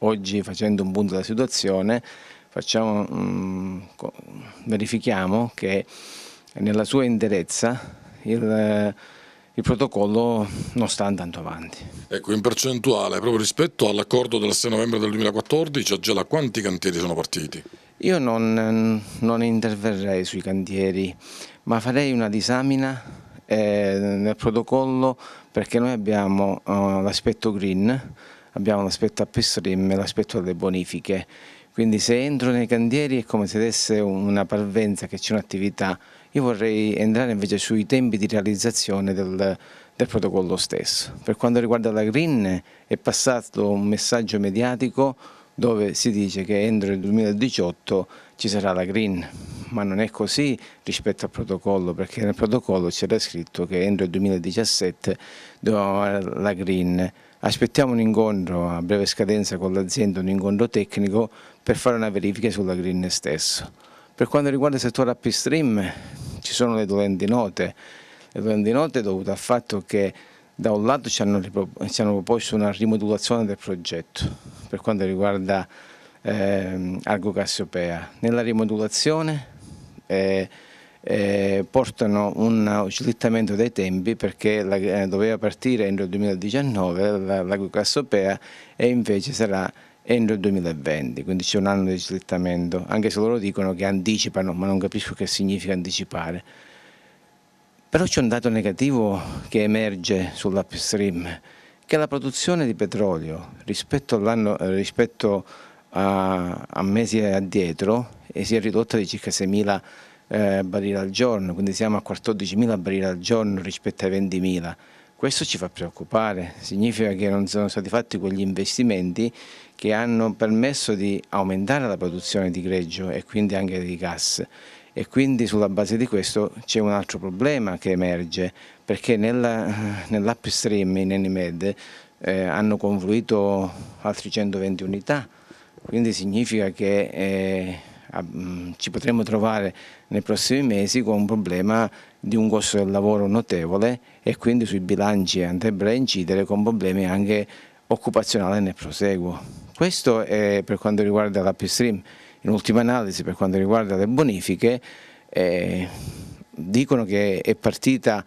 oggi facendo un punto della situazione facciamo, mh, mm, verifichiamo che nella sua interezza il, il protocollo non sta andando avanti. Ecco, in percentuale, proprio rispetto all'accordo del 6 novembre del 2014, già da quanti cantieri sono partiti? Io non, non interverrei sui cantieri, ma farei una disamina eh, nel protocollo perché noi abbiamo eh, l'aspetto green, abbiamo l'aspetto a Pistorim e l'aspetto delle bonifiche. Quindi se entro nei cantieri è come se desse una parvenza che c'è un'attività. Io vorrei entrare invece sui tempi di realizzazione del, del protocollo stesso. Per quanto riguarda la Green è passato un messaggio mediatico dove si dice che entro il 2018 ci sarà la green, ma non è così rispetto al protocollo, perché nel protocollo c'era scritto che entro il 2017 doveva la green. Aspettiamo un incontro a breve scadenza con l'azienda, un incontro tecnico per fare una verifica sulla green stesso. Per quanto riguarda il settore upstream ci sono le dolenti note, le dolenti note dovute al fatto che da un lato ci hanno, ci hanno proposto una rimodulazione del progetto per quanto riguarda eh, Argo Cassiopea. Nella rimodulazione eh, eh, portano un slittamento dei tempi perché la, eh, doveva partire entro il 2019 la, la Cassopea e invece sarà entro il 2020, quindi c'è un anno di slittamento, anche se loro dicono che anticipano, ma non capisco che significa anticipare. Però c'è un dato negativo che emerge sull'upstream, che la produzione di petrolio rispetto, eh, rispetto a, a, mesi addietro eh, si è ridotta di circa 6.000 eh, barili al giorno, quindi siamo a 14.000 barili al giorno rispetto ai 20.000. Questo ci fa preoccupare, significa che non sono stati fatti quegli investimenti che hanno permesso di aumentare la produzione di greggio e quindi anche di gas. E quindi sulla base di questo c'è un altro problema che emerge, perché nell'upstream nell in Enimed eh, hanno confluito altri 120 unità, quindi significa che eh, Ah, mm, ci potremmo trovare nei prossimi mesi con un problema di un costo del lavoro notevole e quindi sui bilanci andrebbero a incidere con problemi anche occupazionali nel proseguo. Questo è per quanto riguarda l'upstream. In ultima analisi per quanto riguarda le bonifiche eh, dicono che è partita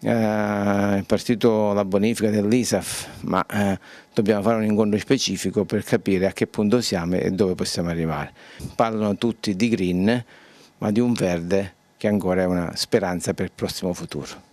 eh, è partito la bonifica dell'ISAF, ma eh, dobbiamo fare un incontro specifico per capire a che punto siamo e dove possiamo arrivare. Parlano tutti di green, ma di un verde che ancora è una speranza per il prossimo futuro.